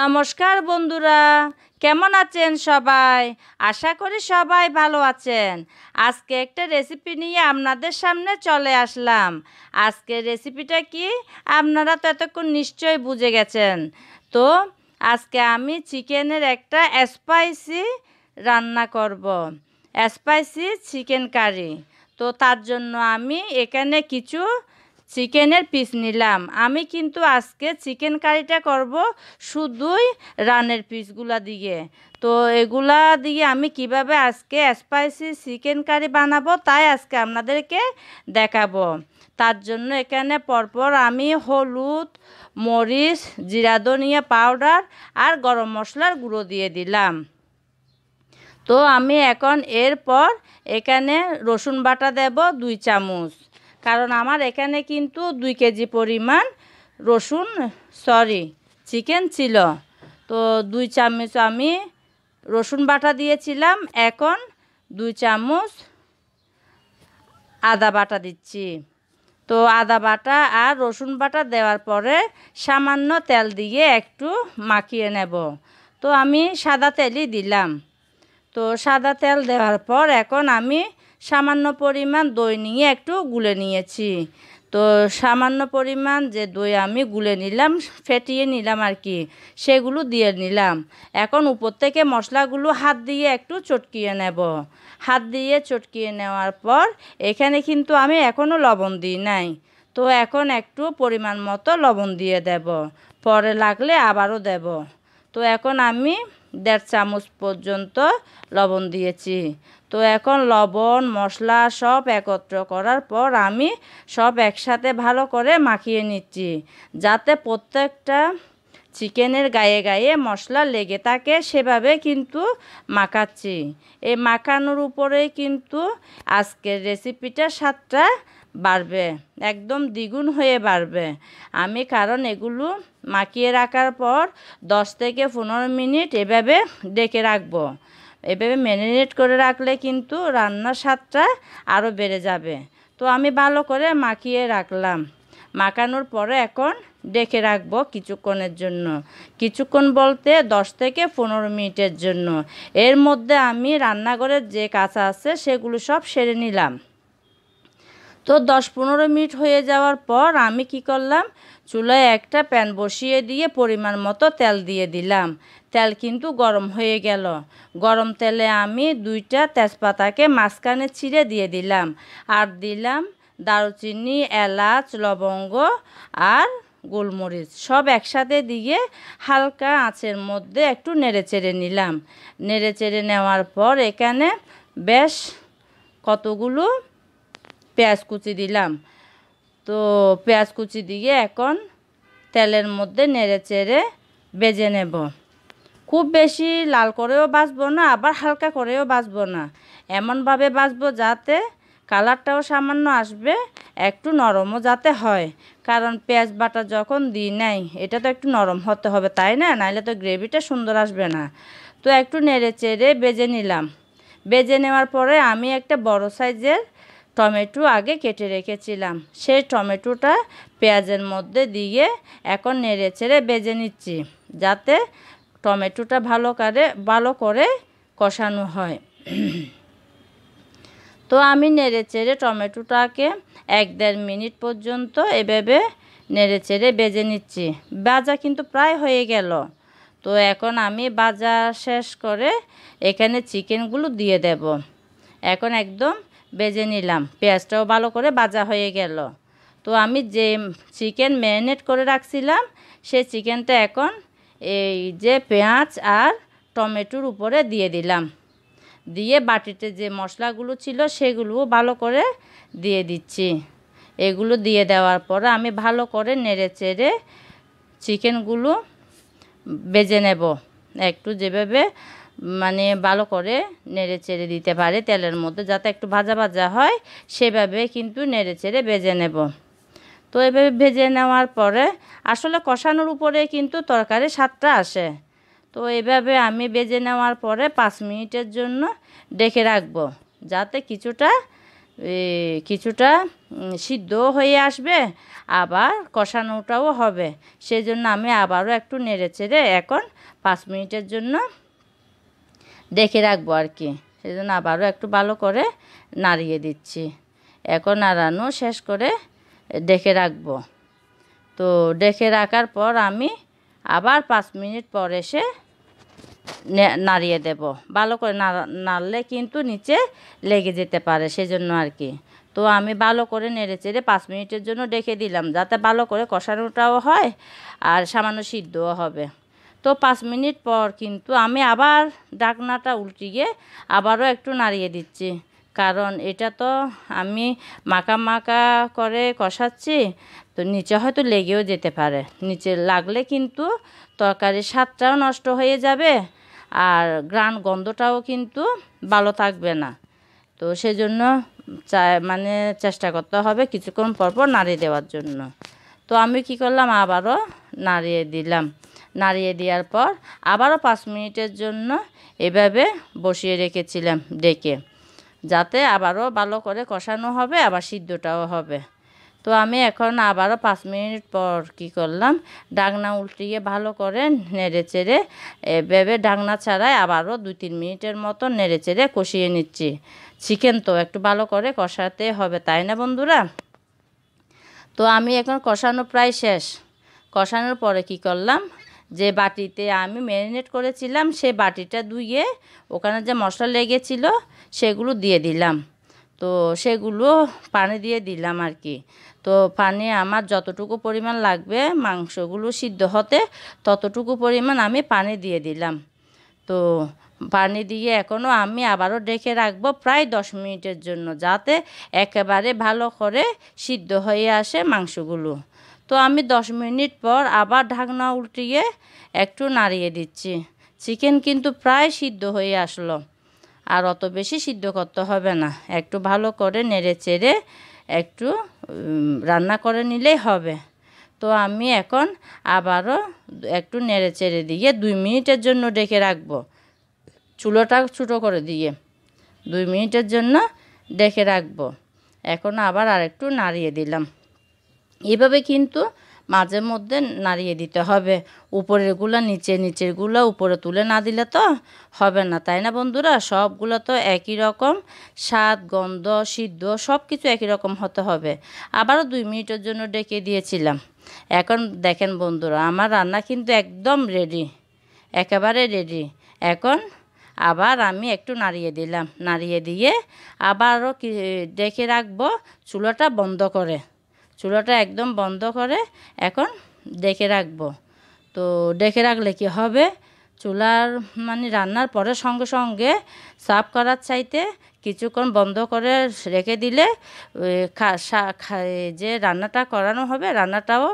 নমস্কার বন্ধুরা কেমন আছেন সবাই আশা করি সবাই ভালো আছেন আজকে একটা রেসিপি নিয়ে আপনাদের সামনে চলে আসলাম আজকে রেসিপিটা কি আপনারা তো এতক্ষণ নিশ্চয়ই বুঝে গেছেন তো আজকে আমি চিকেনের একটা স্পাইসি রান্না করব স্পাইসি চিকেন কারি তো তার জন্য আমি এখানে কিছু চিকেনের পিস নিলাম আমি কিন্তু আজকে চিকেন কারিটা করব শুধুই রানের পিসগুলা দিয়ে তো এগুলা দিয়ে আমি কিভাবে আজকে স্পাইসি চিকেন কারি বানাবো তাই আজকে আপনাদেরকে দেখাবো তার জন্য এখানে পরপর আমি হলুদ মরিচ জিরা ধনিয়া পাউডার আর গরম মশলার গুঁড়ো দিয়ে দিলাম তো আমি এখন এরপর এখানে রসুন বাটা দেব দুই চামচ কারণ আমার এখানে কিন্তু দুই কেজি পরিমাণ রসুন সরি চিকেন ছিল তো দুই চামচ আমি রসুন বাটা দিয়েছিলাম এখন দুই চামচ আদা বাটা দিচ্ছি তো আদা বাটা আর রসুন বাটা দেওয়ার পরে সামান্য তেল দিয়ে একটু মাখিয়ে নেব তো আমি সাদা তেলই দিলাম তো সাদা তেল দেওয়ার পর এখন আমি সামান্য পরিমাণ দই নিয়ে একটু গুলে নিয়েছি তো সামান্য পরিমাণ যে দই আমি গুলে নিলাম ফেটিয়ে নিলাম আর কি সেগুলো দিয়ে নিলাম এখন উপর থেকে মশলাগুলো হাত দিয়ে একটু চটকিয়ে নেব হাত দিয়ে চটকিয়ে নেওয়ার পর এখানে কিন্তু আমি এখনও লবণ দিই নাই তো এখন একটু পরিমাণ মতো লবণ দিয়ে দেব পরে লাগলে আবারও দেব তো এখন আমি দেড় চামচ পর্যন্ত লবণ দিয়েছি তো এখন লবণ মশলা সব একত্র করার পর আমি সব একসাথে ভালো করে মাখিয়ে নিচ্ছি যাতে প্রত্যেকটা চিকেনের গায়ে গায়ে মশলা লেগে থাকে সেভাবে কিন্তু মাখাচ্ছি এই মাখানোর উপরেই কিন্তু আজকের রেসিপিটা স্বাদটা বাড়বে একদম দ্বিগুণ হয়ে বাড়বে আমি কারণ এগুলো মাখিয়ে রাখার পর দশ থেকে পনেরো মিনিট এভাবে ডেকে রাখবো এভাবে ম্যারিনেট করে রাখলে কিন্তু রান্নার স্বাদটা আরও বেড়ে যাবে তো আমি ভালো করে মাখিয়ে রাখলাম মাখানোর পরে এখন ডেকে রাখবো কিছুক্ষণের জন্য কিছুক্ষণ বলতে 10 থেকে পনেরো মিনিটের জন্য এর মধ্যে আমি রান্নাঘরের যে কাঁচা আছে সেগুলো সব সেরে নিলাম তো দশ পনেরো মিনিট হয়ে যাওয়ার পর আমি কি করলাম চুলায় একটা প্যান বসিয়ে দিয়ে পরিমাণ মতো তেল দিয়ে দিলাম তেল কিন্তু গরম হয়ে গেল গরম তেলে আমি দুইটা তেজপাতাকে মাঝখানে ছিঁড়ে দিয়ে দিলাম আর দিলাম দারুচিনি এলাচ লবঙ্গ আর গোলমরিচ সব একসাথে দিয়ে হালকা আঁচের মধ্যে একটু নেড়েচেড়ে নিলাম নেড়েচেড়ে নেওয়ার পর এখানে বেশ কতগুলো পেঁয়াজ কুচি দিলাম তো পেঁয়াজ কুচি দিয়ে এখন তেলের মধ্যে নেড়ে চেড়ে বেজে নেব খুব বেশি লাল করেও বাঁচব না আবার হালকা করেও বাঁচব না এমনভাবে বাঁচব যাতে কালারটাও সামান্য আসবে একটু নরমও যাতে হয় কারণ পেঁয়াজ বাটা যখন দিই নাই এটা তো একটু নরম হতে হবে তাই না নাহলে তো গ্রেভিটা সুন্দর আসবে না তো একটু নেড়ে চেড়ে বেজে নিলাম বেজে নেওয়ার পরে আমি একটা বড় সাইজের টমেটো আগে কেটে রেখেছিলাম সেই টমেটোটা পেঁয়াজের মধ্যে দিয়ে এখন নেড়ে ছেড়ে বেজে নিচ্ছি যাতে টমেটোটা ভালো করে ভালো করে কষানো হয় তো আমি নেড়ে চেড়ে টমেটোটাকে এক দেড় মিনিট পর্যন্ত এভাবে নেড়ে চেড়ে বেজে নিচ্ছি বাজা কিন্তু প্রায় হয়ে গেল তো এখন আমি বাজা শেষ করে এখানে চিকেনগুলো দিয়ে দেব এখন একদম বেজে নিলাম পেঁয়াজটাও ভালো করে ভাজা হয়ে গেল তো আমি যে চিকেন ম্যারিনেট করে রাখছিলাম সে চিকেনটা এখন এই যে পেঁয়াজ আর টমেটোর উপরে দিয়ে দিলাম দিয়ে বাটিতে যে মশলাগুলো ছিল সেগুলোও ভালো করে দিয়ে দিচ্ছি এগুলো দিয়ে দেওয়ার পরে আমি ভালো করে নেড়ে চেড়ে চিকেনগুলো বেজে নেব একটু যেভাবে মানে ভালো করে নেড়ে চেড়ে দিতে পারে তেলের মধ্যে যাতে একটু ভাজা ভাজা হয় সেভাবে কিন্তু নেড়ে চেড়ে ভেজে নেব তো এভাবে ভেজে নেওয়ার পরে আসলে কষানোর উপরে কিন্তু তরকারি স্বাদটা আসে তো এভাবে আমি ভেজে নেওয়ার পরে পাঁচ মিনিটের জন্য ডেকে রাখব যাতে কিছুটা কিছুটা সিদ্ধ হয়ে আসবে আবার কষানোটাও হবে সেই জন্য আমি আবারও একটু নেড়ে চেড়ে এখন পাঁচ মিনিটের জন্য ডেকে রাখবো আর কি সেই জন্য আবারও একটু ভালো করে নাড়িয়ে দিচ্ছি এখন নাড়ানো শেষ করে ডেকে রাখবো তো ডেকে রাখার পর আমি আবার পাঁচ মিনিট পর এসে নাড়িয়ে দেব ভালো করে নাড়লে কিন্তু নিচে লেগে যেতে পারে সেজন্য আর কি তো আমি ভালো করে নেড়ে চেড়ে পাঁচ মিনিটের জন্য ডেকে দিলাম যাতে ভালো করে কষানোটাও হয় আর সামান্য সিদ্ধও হবে তো পাঁচ মিনিট পর কিন্তু আমি আবার ডাকনাটা গিয়ে আবারও একটু নাড়িয়ে দিচ্ছি কারণ এটা তো আমি মাকা মাকা করে কষাচ্ছি তো নিচে হয়তো লেগেও যেতে পারে নিচে লাগলে কিন্তু তরকারির স্বাদটাও নষ্ট হয়ে যাবে আর গ্রান গন্ধটাও কিন্তু ভালো থাকবে না তো সেজন্য মানে চেষ্টা করতে হবে কিছুক্ষণ পরপর নাড়িয়ে দেওয়ার জন্য তো আমি কি করলাম আবারও নাড়িয়ে দিলাম নাড়িয়ে দেওয়ার পর আবারও পাঁচ মিনিটের জন্য এভাবে বসিয়ে রেখেছিলাম ডেকে যাতে আবারও ভালো করে কষানো হবে আবার সিদ্ধটাও হবে তো আমি এখন আবারও পাঁচ মিনিট পর কি করলাম ডাকনা উল্টিয়ে ভালো করে নেড়ে চেড়ে এভাবে ডাকনা ছাড়াই আবারও দুই তিন মিনিটের মতো নেড়ে চেড়ে কষিয়ে নিচ্ছি চিকেন তো একটু ভালো করে কষাতে হবে তাই না বন্ধুরা তো আমি এখন কষানো প্রায় শেষ কষানোর পরে কি করলাম যে বাটিতে আমি ম্যারিনেট করেছিলাম সে বাটিটা ধুয়ে ওখানে যে মশলা লেগেছিল সেগুলো দিয়ে দিলাম তো সেগুলো পানি দিয়ে দিলাম আর কি তো পানি আমার যতটুকু পরিমাণ লাগবে মাংসগুলো সিদ্ধ হতে ততটুকু পরিমাণ আমি পানি দিয়ে দিলাম তো পানি দিয়ে এখনও আমি আবারও ডেকে রাখবো প্রায় দশ মিনিটের জন্য যাতে একেবারে ভালো করে সিদ্ধ হয়ে আসে মাংসগুলো তো আমি 10 মিনিট পর আবার ঢাকনা উল্টিয়ে একটু নাড়িয়ে দিচ্ছি চিকেন কিন্তু প্রায় সিদ্ধ হয়ে আসলো আর অত বেশি সিদ্ধ করতে হবে না একটু ভালো করে নেড়ে চেড়ে একটু রান্না করে নিলেই হবে তো আমি এখন আবারও একটু নেড়ে চেড়ে দিয়ে দুই মিনিটের জন্য ডেকে রাখব চুলোটা ছোটো করে দিয়ে দুই মিনিটের জন্য ডেকে রাখবো এখন আবার আরেকটু নাড়িয়ে দিলাম এভাবে কিন্তু মাঝে মধ্যে নাড়িয়ে দিতে হবে উপরেরগুলো নিচে নিচেরগুলো উপরে তুলে না দিলে তো হবে না তাই না বন্ধুরা সবগুলো তো একই রকম স্বাদ গন্ধ সিদ্ধ সব কিছু একই রকম হতে হবে আবারও দুই মিনিটের জন্য ডেকে দিয়েছিলাম এখন দেখেন বন্ধুরা আমার রান্না কিন্তু একদম রেডি একেবারে রেডি এখন আবার আমি একটু নাড়িয়ে দিলাম নাড়িয়ে দিয়ে আবারও কি ডেকে রাখবো চুলাটা বন্ধ করে চুলাটা একদম বন্ধ করে এখন ডেকে রাখবো তো ডেকে রাখলে কি হবে চুলার মানে রান্নার পরে সঙ্গে সঙ্গে সাফ করার চাইতে কিছুক্ষণ বন্ধ করে রেখে দিলে যে রান্নাটা করানো হবে রান্নাটাও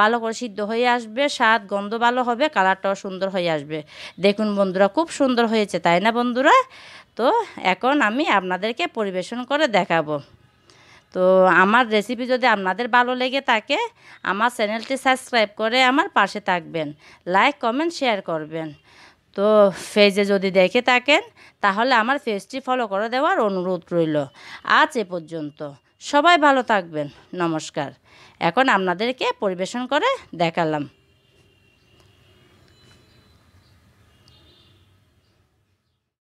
ভালো করে সিদ্ধ হয়ে আসবে স্বাদ গন্ধ ভালো হবে কালারটাও সুন্দর হয়ে আসবে দেখুন বন্ধুরা খুব সুন্দর হয়েছে তাই না বন্ধুরা তো এখন আমি আপনাদেরকে পরিবেশন করে দেখাবো তো আমার রেসিপি যদি আপনাদের ভালো লেগে থাকে আমার চ্যানেলটি সাবস্ক্রাইব করে আমার পাশে থাকবেন লাইক কমেন্ট শেয়ার করবেন তো ফেজে যদি দেখে থাকেন তাহলে আমার ফেজটি ফলো করে দেওয়ার অনুরোধ রইল আজ এ পর্যন্ত সবাই ভালো থাকবেন নমস্কার এখন আপনাদেরকে পরিবেশন করে দেখালাম